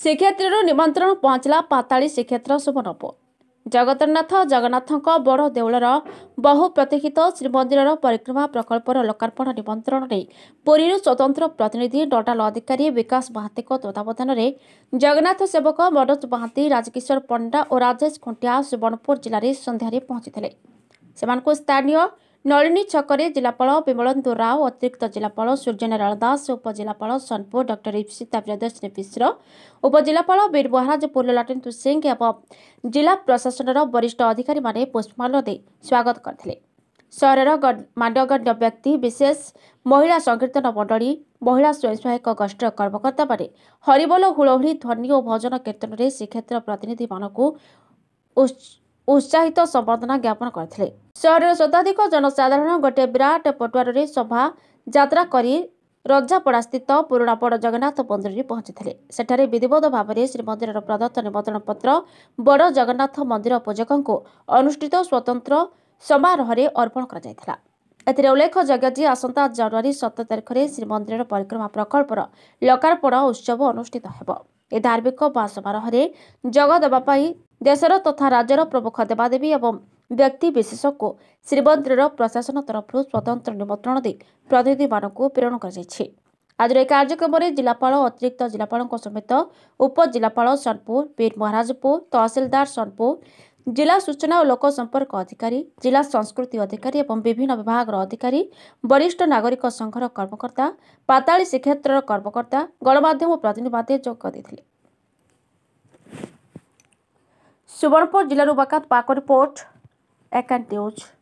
ଶ୍ରୀକ୍ଷେତ୍ରରୁ ନିମନ୍ତ୍ରଣ ପହଞ୍ଚିଲା ପାତାଳି ଶ୍ରୀକ୍ଷେତ୍ର ସୁବର୍ଣ୍ଣପୁର ଜଗତନାଥ ଜଗନ୍ନାଥଙ୍କ ବଡ଼ ଦେଉଳର ବହୁ ପ୍ରତୀକ୍ଷିତ ଶ୍ରୀମନ୍ଦିରର ପରିକ୍ରମା ପ୍ରକଳ୍ପର ଲୋକାର୍ପଣ ନିମନ୍ତ୍ରଣ ନେଇ ପୁରୀରୁ ସ୍ୱତନ୍ତ୍ର ପ୍ରତିନିଧି ନୋଡାଲ ଅଧିକାରୀ ବିକାଶ ମହାନ୍ତିଙ୍କ ତତ୍ତ୍ୱାବଧାନରେ ଜଗନ୍ନାଥ ସେବକ ମନୋଜ ମହାନ୍ତି ରାଜକିଶୋର ପଣ୍ଡା ଓ ରାଜେଶ ଖୁଣ୍ଟିଆ ସୁବର୍ଣ୍ଣପୁର ଜିଲ୍ଲାରେ ସନ୍ଧ୍ୟାରେ ପହଞ୍ଚିଥିଲେ ସେମାନଙ୍କୁ ସ୍ଥାନୀୟ ନଳିନୀ ଛକରେ ଜିଲ୍ଲାପାଳ ବିମଳନ୍ଦୁ ରାଓ ଅତିରିକ୍ତ ଜିଲ୍ଲାପାଳ ସୂର୍ଯ୍ୟନାରାୟଣ ଦାସ ଉପଜିଲ୍ଲାପାଳ ସୋନପୁର ଡକ୍ଟର ଇପ୍ସିତା ପ୍ରିୟଦର୍ଶିନୀ ମିଶ୍ର ଉପଜିଲ୍ଲାପାଳ ବୀର ମହାରାଜ ପୁର୍ଲଲାଟେନ୍ଦୁ ସିଂ ଏବଂ ଜିଲ୍ଲା ପ୍ରଶାସନର ବରିଷ୍ଠ ଅଧିକାରୀମାନେ ପୁଷ୍ପମାଲ୍ୟ ଦେଇ ସ୍ୱାଗତ କରିଥିଲେ ସହରର ମାଣ୍ଡଗଣ୍ୟ ବ୍ୟକ୍ତି ବିଶେଷ ମହିଳା ସଂକୀର୍ତ୍ତନ ମଣ୍ଡଳୀ ମହିଳା ସ୍ୱୟଂସହାୟକ ଗୋଷ୍ଠୀର କର୍ମକର୍ତ୍ତାମାନେ ହରିବୋଲ ହୁଳହୁଳି ଧ୍ୱନି ଓ ଭଜନ କୀର୍ତ୍ତନରେ ଶ୍ରୀକ୍ଷେତ୍ର ପ୍ରତିନିଧିମାନଙ୍କୁ ଉତ୍ସାହିତ ସମ୍ବର୍ଦ୍ଧନା ଜ୍ଞାପନ କରିଥିଲେ ସହରର ଶତାଧିକ ଜନସାଧାରଣ ଗୋଟିଏ ବିରାଟ ପଟୁଆରରେ ସଭା ଯାତ୍ରା କରି ରଜାପଡ଼ାସ୍ଥିତ ବଡ଼ ଜଗନ୍ନାଥ ମନ୍ଦିରରେ ପହଞ୍ଚିଥିଲେ ସେଠାରେ ବିଧିବଦ୍ଧ ଭାବରେ ଶ୍ରୀମନ୍ଦିରର ପ୍ରଦତ୍ତ ନିମନ୍ତ୍ରଣ ପତ୍ର ବଡ଼ ଜଗନ୍ନାଥ ମନ୍ଦିର ପୂଜକଙ୍କୁ ଅନୁଷ୍ଠିତ ସ୍ୱତନ୍ତ୍ର ସମାରୋହରେ ଅର୍ପଣ କରାଯାଇଥିଲା ଏଥିରେ ଉଲ୍ଲେଖଯୋଗ୍ୟ ଯେ ଆସନ୍ତା ଜାନୁଆରୀ ସତର ତାରିଖରେ ଶ୍ରୀମନ୍ଦିରର ପରିକ୍ରମା ପ୍ରକଳ୍ପର ଲୋକାର୍ପଣ ଉତ୍ସବ ଅନୁଷ୍ଠିତ ହେବ ଏହି ଧାର୍ମିକ ମହାସମାରୋହରେ ଯୋଗ ଦେବା ପାଇଁ ଦେଶର ତଥା ରାଜ୍ୟର ପ୍ରମୁଖ ଦେବାଦେବୀ ଏବଂ ବ୍ୟକ୍ତିବିଶେଷକୁ ଶ୍ରୀମନ୍ଦିରର ପ୍ରଶାସନ ତରଫରୁ ସ୍ୱତନ୍ତ୍ର ନିମନ୍ତ୍ରଣ ଦେଇ ପ୍ରତିନିଧିମାନଙ୍କୁ ପ୍ରେରଣ କରାଯାଇଛି ଆଜିର ଏହି କାର୍ଯ୍ୟକ୍ରମରେ ଜିଲ୍ଲାପାଳ ଅତିରିକ୍ତ ଜିଲ୍ଲାପାଳଙ୍କ ସମେତ ଉପଜିଲ୍ଲାପାଳ ସୋନପୁର ବୀର ମହାରାଜପୁର ତହସିଲଦାର ସୋନପୁର ଜିଲ୍ଲା ସୂଚନା ଓ ଲୋକ ସମ୍ପର୍କ ଅଧିକାରୀ ଜିଲ୍ଲା ସଂସ୍କୃତି ଅଧିକାରୀ ଏବଂ ବିଭିନ୍ନ ବିଭାଗର ଅଧିକାରୀ ବରିଷ୍ଠ ନାଗରିକ ସଂଘର କର୍ମକର୍ତ୍ତା ପାତାଳି ଶ୍ରୀକ୍ଷେତ୍ରର କର୍ମକର୍ତ୍ତା ଗଣମାଧ୍ୟମ ପ୍ରତିନିଧି ଯୋଗ ଦେଇଥିଲେ ସୁବର୍ଣ୍ଣପୁର ଜିଲ୍ଲାରୁ ବାକାତ ପାକ ରିପୋର୍ଟ é Deus.